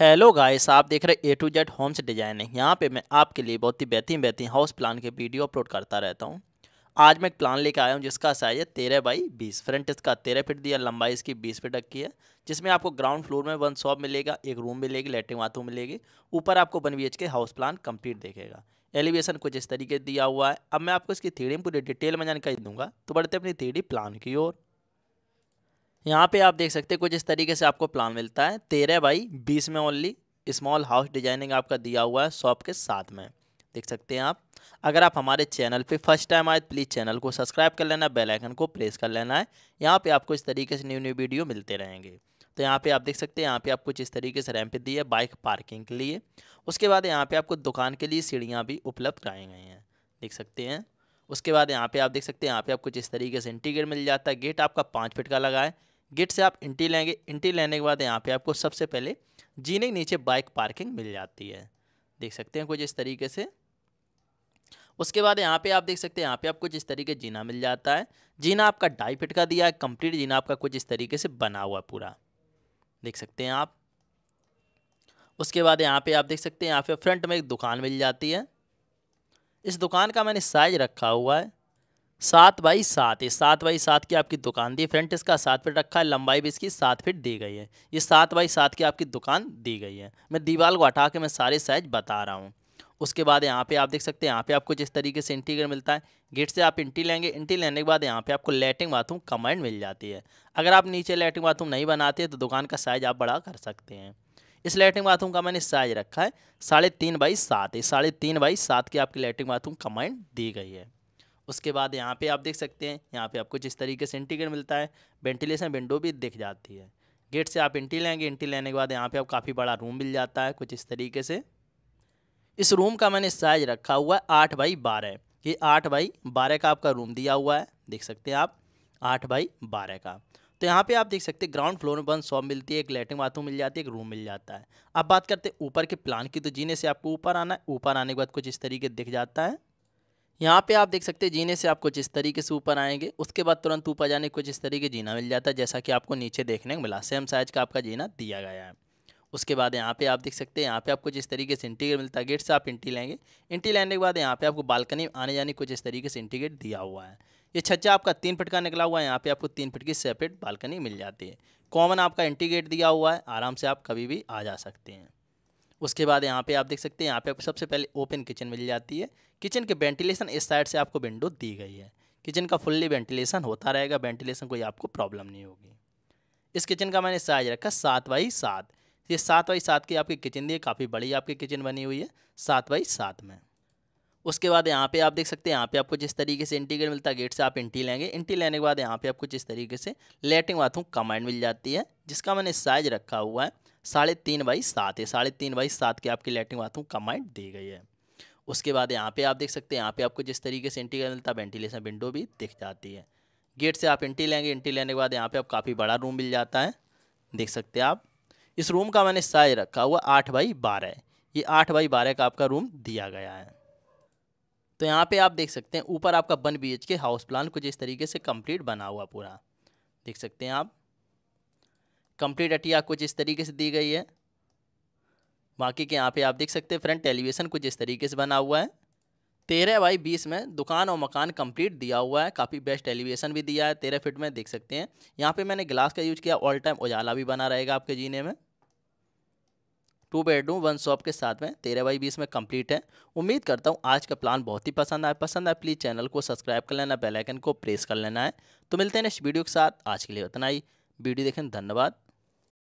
hello guys आप देख रहे A to Z homes designing यहाँ पे मैं आपके लिए बहुत ही बेहतरीन बेहतरीन हाउस प्लान के वीडियो अपलोड करता रहता हूँ आज मैं एक प्लान लेकर आया हूँ जिसका साइज है तेरह बाई बीस फ्रंट इसका तेरह फीट दिया लंबाई इसकी बीस फीट रखी है जिसमें आपको ग्राउंड फ्लोर में वन शॉप मिलेगा एक रूम मिलेगी लेटरिन बाथरूम मिलेगी ऊपर आपको वन बी के हाउस प्लान कंप्लीट देखेगा एलिवेशन कुछ इस तरीके दिया हुआ है अब मैं आपको इसकी थ्री पूरी डिटेल में जानकारी दूंगा तो बढ़ते अपनी थ्री प्लान की ओर यहाँ पे आप देख सकते हैं कुछ इस तरीके से आपको प्लान मिलता है तेरह बाई बीस में ओनली स्मॉल हाउस डिजाइनिंग आपका दिया हुआ है शॉप के साथ में देख सकते हैं आप अगर आप हमारे चैनल पे फर्स्ट टाइम आए तो प्लीज़ चैनल को सब्सक्राइब कर लेना बेल आइकन को प्रेस कर लेना है यहाँ पे आपको इस तरीके से न्यू न्यू वीडियो मिलते रहेंगे तो यहाँ पे आप देख सकते हैं यहाँ पे कुछ इस तरीके से रैंप दी है बाइक पार्किंग के लिए उसके बाद यहाँ पर आपको दुकान के लिए सीढ़ियाँ भी उपलब्ध कराई गई हैं देख सकते हैं उसके बाद यहाँ पर आप देख सकते हैं यहाँ आप आपको जिस तरीके से इंटीग्रेट मिल जाता है गेट आपका पाँच फिट का लगा है गेट से आप इंटी लेंगे इंटी लेने के बाद यहाँ पे आपको सबसे पहले जीने के नीचे बाइक पार्किंग मिल जाती है देख सकते हैं कुछ इस तरीके से उसके बाद यहाँ पे आप देख सकते हैं यहाँ पे आपको जिस तरीके जीना मिल जाता है जीना आपका ढाई फिट का दिया है कंप्लीट जीना आपका कुछ इस तरीके से बना हुआ पूरा देख सकते हैं आप उसके बाद यहाँ पे आप देख सकते हैं यहाँ पे फ्रंट में एक दुकान मिल जाती है इस दुकान का मैंने साइज रखा हुआ है सात बाई सात ये सात बाई सात की आपकी दुकान दी फ्रंट इसका सात फिट रखा है लंबाई भी इसकी सात फिट दी गई है ये सात बाई सात की आपकी दुकान दी गई है मैं दीवार को हटा के मैं सारे साइज बता रहा हूँ उसके बाद यहाँ पे आप देख सकते हैं यहाँ पे आपको जिस तरीके से इंटीगर मिलता है गेट से आप इंटी लेंगे इंटी लेने के बाद यहाँ पे आपको लेटरिन बाथरूम कमांड मिल जाती है अगर आप नीचे लेटरिन बाथरूम नहीं बनाते तो दुकान का साइज़ आप बड़ा कर सकते हैं इस लेटरिन बाथरूम का मैंने साइज़ रखा है साढ़े तीन बाई सात साढ़े तीन बाई सात की आपकी लेटरिन बाथरूम कमाइंड दी गई है उसके बाद यहाँ पे आप देख सकते हैं यहाँ पे आपको जिस तरीके से इंटीग्रेट मिलता है वेंटिलेशन विंडो भी दिख जाती है गेट से आप इंटी लेंगे इंटी लेने के बाद यहाँ पे आप काफ़ी बड़ा रूम मिल जाता है कुछ इस तरीके से इस रूम का मैंने साइज रखा हुआ है आठ बाई बारह ये आठ बाई बारह का आपका रूम दिया हुआ है देख सकते हैं आप आठ बाई बारह का तो यहाँ पे आप देख सकते हैं ग्राउंड फ्लोर में वन शॉप मिलती है एक लेटरिन बाथरूम मिल जाती है एक रूम मिल जाता है अब बात करते हैं ऊपर के प्लान की तो जीने से आपको ऊपर आना है ऊपर आने के बाद कुछ इस तरीके दिख जाता है यहाँ पे आप देख सकते हैं जीने से आप कुछ इस तरीके से ऊपर आएंगे उसके बाद तुरंत ऊपर जाने कुछ इस तरीके जीना मिल जाता है जैसा कि आपको नीचे देखने को मिला सेम साइज का आपका जीना दिया गया है उसके बाद यहाँ पे आप देख सकते हैं यहाँ पे आपको जिस तरीके से इंटीग्रेट मिलता है गेट से आप इंटी लेंगे इंटी लेने के बाद यहाँ पे आपको बालकनी आने जाने कुछ इस तरीके से इंटीग्रेट दिया हुआ है ये छज्जा आपका तीन फिट का निकला हुआ है यहाँ पे आपको तीन फिट की सेपरेट बालकनी मिल जाती है कॉमन आपका इंटीग्रेट दिया हुआ है आराम से आप कभी भी आ जा सकते हैं उसके बाद यहाँ पे आप देख सकते हैं यहाँ पे आपको सबसे पहले ओपन किचन मिल जाती है किचन के वेंटिलेशन इस साइड से आपको विंडो दी गई है किचन का फुल्ली वेंटिलेशन होता रहेगा वेंटिलेशन कोई आपको प्रॉब्लम नहीं होगी इस किचन का मैंने साइज रखा सात बाई सात ये सात बाई सात की आपकी किचन दी है काफ़ी बड़ी आपकी किचन बनी हुई है सात बाई सात में उसके बाद यहाँ पे आप देख सकते हैं यहाँ पे आपको जिस तरीके से इंटीग्रेट मिलता है गेट से आप इंटी लेंगे इंटी लेने के बाद यहाँ पे आपको जिस तरीके से लेटिंग बाथरूम कमांड मिल जाती है जिसका मैंने साइज रखा हुआ है साढ़े तीन बाई सात है साढ़े तीन बाई सात की आपकी लैटरिन बाथरूम कम्बाइंड दी गई है उसके बाद यहाँ पे आप देख सकते हैं यहाँ पे आपको जिस तरीके से एंट्री मिलता है वेंटिलेशन विंडो भी दिख जाती है गेट से आप एंट्री लेंगे एंट्री लेने के बाद यहाँ पे आप काफ़ी बड़ा रूम मिल जाता है देख सकते हैं आप इस रूम का मैंने साइज रखा हुआ आठ बाई बारह ये आठ बाई बारह का आपका रूम दिया गया है तो यहाँ पे आप देख सकते हैं ऊपर आपका वन बी के हाउस प्लान कुछ इस तरीके से कंप्लीट बना हुआ पूरा देख सकते हैं आप कंप्लीट अटिया कुछ इस तरीके से दी गई है बाकी के यहाँ पे आप देख सकते हैं फ्रेंड टेलीविज़न कुछ इस तरीके से बना हुआ है तेरह बाई बीस में दुकान और मकान कंप्लीट दिया हुआ है काफ़ी बेस्ट एलिवेशन भी दिया है तेरह फिट में देख सकते हैं यहाँ पे मैंने ग्लास का यूज़ किया ऑल टाइम उजाला भी बना रहेगा आपके जीने में टू बेडरूम वन शॉप के साथ में तेरह बाई बीस में कंप्लीट है उम्मीद करता हूँ आज का प्लान बहुत ही पसंद आए पसंद आए प्लीज़ चैनल को सब्सक्राइब कर लेना बेलाइकन को प्रेस कर लेना है तो मिलते हैं नेक्स्ट वीडियो के साथ आज के लिए उतना ही वीडियो देखें धन्यवाद